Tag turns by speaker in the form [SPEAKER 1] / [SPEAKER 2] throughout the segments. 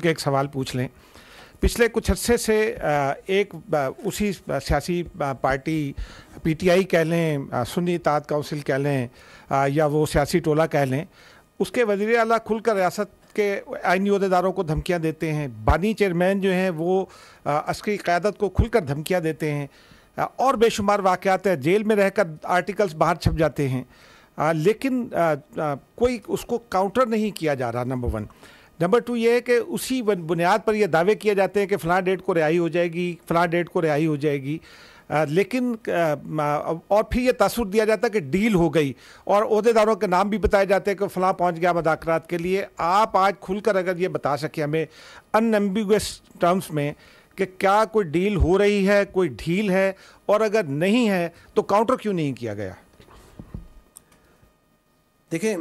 [SPEAKER 1] के एक सवाल पूछ लें पिछले कुछ अरसे से एक उसी सियासी पार्टी पीटीआई कह लें सुन्नी ताद काउंसिल कह लें या वो सियासी टोला कह लें उसके वजीर अला खुलकर रियासत के आइनी अहदेदारों को धमकियाँ देते हैं बानी चेयरमैन जो हैं वो अस्करी क़्यादत को खुलकर धमकियाँ देते हैं और बेशुमार वाक़ात है जेल में रहकर आर्टिकल्स बाहर छप जाते हैं लेकिन कोई उसको काउंटर नहीं किया जा रहा नंबर वन नंबर टू ये है कि उसी बुनियाद पर यह दावे किए जाते हैं कि फ़लाँ डेट को रिहाई हो जाएगी फ़लाँ डेट को रिहाई हो जाएगी आ, लेकिन आ, और फिर यह तस्वर दिया जाता है कि डील हो गई और अहदेदारों के नाम भी बताए जाते हैं कि फ़लाँ पहुँच गया मदाकरात के लिए आप आज खुलकर अगर ये बता सकें हमें अनएम्बिगस टर्म्स में कि क्या कोई डील हो रही है कोई ढील है और अगर नहीं है तो काउंटर क्यों नहीं किया गया
[SPEAKER 2] देखिए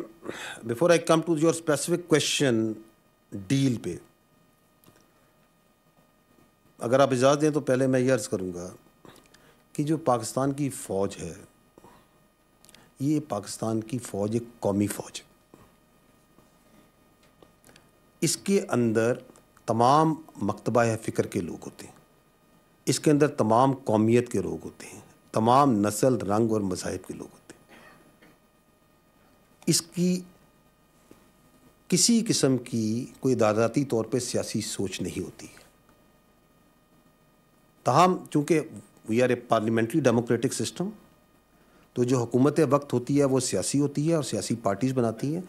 [SPEAKER 2] before I come to your specific question deal पे अगर आप इजाज़त दें तो पहले मैं ये अर्ज़ करूँगा कि जो पाकिस्तान की फ़ौज है ये पाकिस्तान की फ़ौज एक कौमी फ़ौज इसके अंदर तमाम मकतबा फ़िक्र के लोग होते हैं इसके अंदर तमाम कौमियत के लोग होते हैं तमाम नस्ल रंग और मज़ाहब के लोग होते हैं इसकी किसी किस्म की कोई दादाती तौर पे सियासी सोच नहीं होती तहम चूँकि we are a parliamentary democratic system तो जो हुकूमत वक्त होती है वो सियासी होती है और सियासी पार्टीज़ बनाती हैं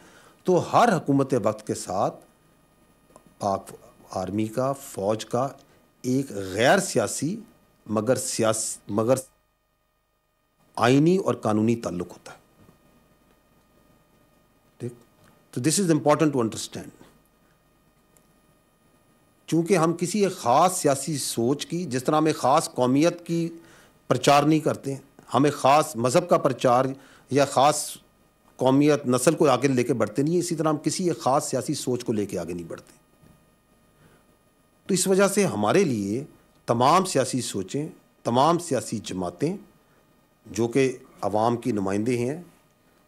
[SPEAKER 2] तो हर हुकूमत वक्त के साथ पाक आर्मी का फ़ौज का एक गैर सियासी मगर सियास मगर आइनी और कानूनी ताल्लुक होता है ठीक तो this is important to understand चूँकि हम किसी एक ख़ास सियासी सोच की जिस तरह हमें ख़ास कौमियत की प्रचार नहीं करते हमें ख़ास मज़हब का प्रचार या ख़ास कौमियत नस्ल को आगे लेके बढ़ते नहीं इसी तरह हम किसी एक ख़ास सियासी सोच को लेके आगे नहीं बढ़ते तो इस वजह से हमारे लिए तमाम सियासी सोचें तमाम सियासी जमातें जो कि आवाम की नुमाइंदे हैं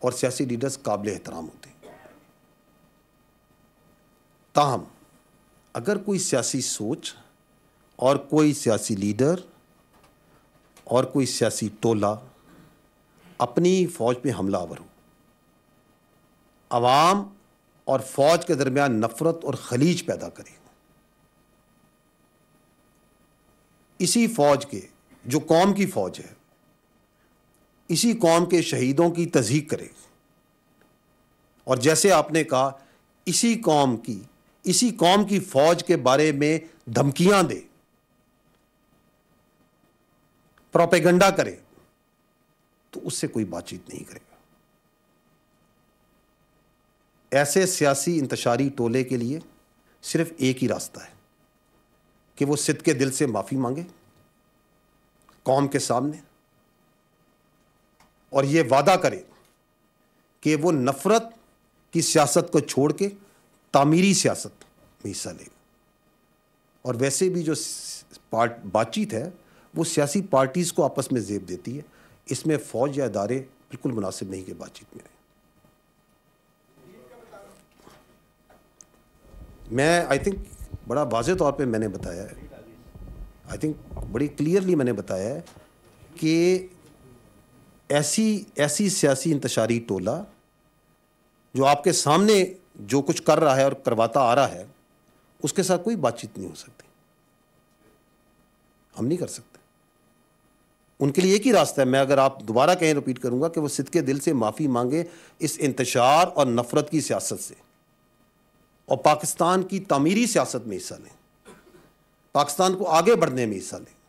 [SPEAKER 2] और सियासी लीडर्स काबिल एहतराम होते हैं ताहम अगर कोई सियासी सोच और कोई सियासी लीडर और कोई सियासी टोला अपनी फ़ौज पर हमलावर हो आवाम और फ़ौज के दरमियान नफ़रत और खलीज पैदा करे इसी फ़ौज के जो कौम की फ़ौज है इसी कौम के शहीदों की तजीक करे और जैसे आपने कहा इसी कौम की इसी कौम की फौज के बारे में धमकियां दे प्रोपेगंडा करे तो उससे कोई बातचीत नहीं करेगा ऐसे सियासी इंतशारी टोले के लिए सिर्फ एक ही रास्ता है कि वो सिद के दिल से माफ़ी मांगे कौम के सामने और ये वादा करे कि वो नफ़रत की सियासत को छोड़ के तामीरी सियासत में हिस्सा लेगा और वैसे भी जो पार्ट बातचीत है वो सियासी पार्टीज़ को आपस में जेब देती है इसमें फ़ौज या इदारे बिल्कुल मुनासिब नहीं के बातचीत में रहे मैं आई थिंक बड़ा वाज तौर पे मैंने बताया है आई थिंक बड़ी क्लियरली मैंने बताया है कि ऐसी ऐसी सियासी इंतशारी टोला जो आपके सामने जो कुछ कर रहा है और करवाता आ रहा है उसके साथ कोई बातचीत नहीं हो सकती हम नहीं कर सकते उनके लिए एक ही रास्ता है मैं अगर आप दोबारा कहें रिपीट करूंगा कि वो सिद्ध के दिल से माफ़ी मांगे इस इंतशार और नफरत की सियासत से और पाकिस्तान की तमीरी सियासत में
[SPEAKER 1] हिस्सा लें पाकिस्तान को आगे बढ़ने में हिस्सा लें